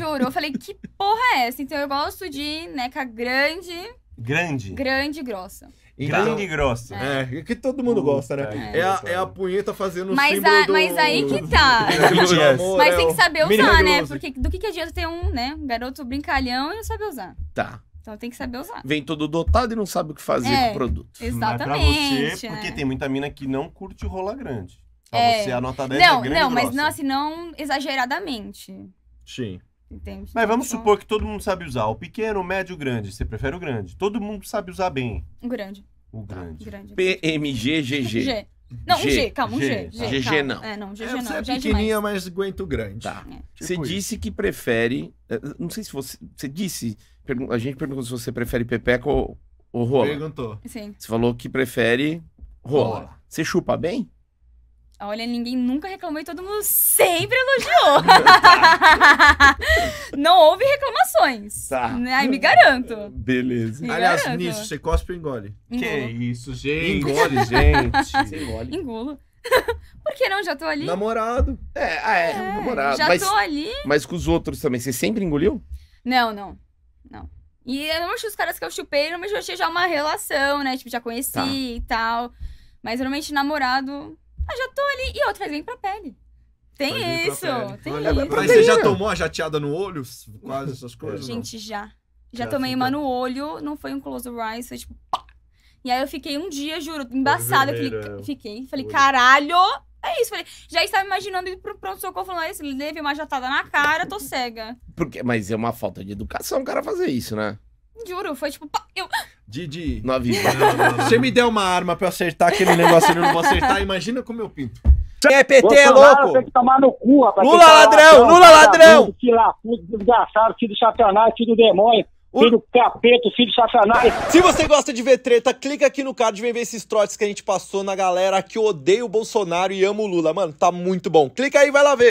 juro. Eu falei, que porra é essa? Então eu gosto de neca né, grande. Grande. Grande e grossa. Então, grande e grossa. É. é, que todo mundo gosta, né? É, é, a, é a, punheta fazendo mas a, do... Mas aí que tá. mas é tem que saber usar, né? Porque do que, que adianta ter um, né? Um garoto brincalhão e não saber usar. Tá. Então tem que saber usar. Vem todo dotado e não sabe o que fazer é, com o produto. Exatamente. Mas pra você, porque é. tem muita mina que não curte rola grande. Pra você, a nota 10 não, é grande Não, mas não, assim, não exageradamente. Sim. Entendi. Mas vamos tá supor que todo mundo sabe usar. O pequeno, o médio, o grande. Você prefere o grande. Todo mundo sabe usar bem. O grande. O tá, grande. grande. GG G. Não, G. um G, calma, um G. G, G, G, G não. É, não, GG G é, não. Você é, é pequenininha, é mas aguenta o grande. Tá. É. Tipo você disse que prefere... Eh, não sei se você... Você disse... A gente perguntou se você prefere Pepeco ou, ou rola. Perguntou. Sim. Você falou que prefere rola. rola. Você chupa bem? Olha, ninguém nunca reclamou e todo mundo sempre elogiou. não houve reclamações. Tá. Né? Aí me garanto. Beleza. Me Aliás, garanto. nisso, você cospe ou engole? Que isso, gente. Engole, gente. você engole. Engolo. Por que não? Já tô ali. Namorado. É, ah, é, é namorado. Já mas, tô ali. Mas com os outros também. Você sempre engoliu? Não, não. Não. E eu não os caras que eu chupei, não eu tinha já uma relação, né? Tipo, já conheci tá. e tal. Mas normalmente namorado. Ah, já tô ali. E outro faz bem pra pele. Tem isso, tem é isso. Mas você já tomou a jateada no olho? Quase essas é. coisas? Gente, não? já. Já, tomei uma no olho, não foi um close rise, foi tipo. Pá! E aí eu fiquei um dia, juro, embaçada. Fiquei, é. fiquei. Falei, olho. caralho! É isso, falei, já estava imaginando ir pro pronto-socorro falando, isso ele levei uma jatada na cara, tô cega. Porque, mas é uma falta de educação o cara fazer isso, né? Juro, foi tipo. Pá, eu... Didi. Novinho. Você me der uma arma pra eu acertar aquele negócio, eu não vou acertar, imagina como eu pinto. Quem é PT é louco? Tem que tomar no cu, rapaz. Lula ladrão, Lula ladrão. Filho lafudo, desgraçado, filho do satanás, filho do demônio. O... Filho capeta, filho satanás. Se você gosta de ver treta, clica aqui no card e vem ver esses trotes que a gente passou na galera que odeia o Bolsonaro e ama o Lula. Mano, tá muito bom. Clica aí, vai lá ver.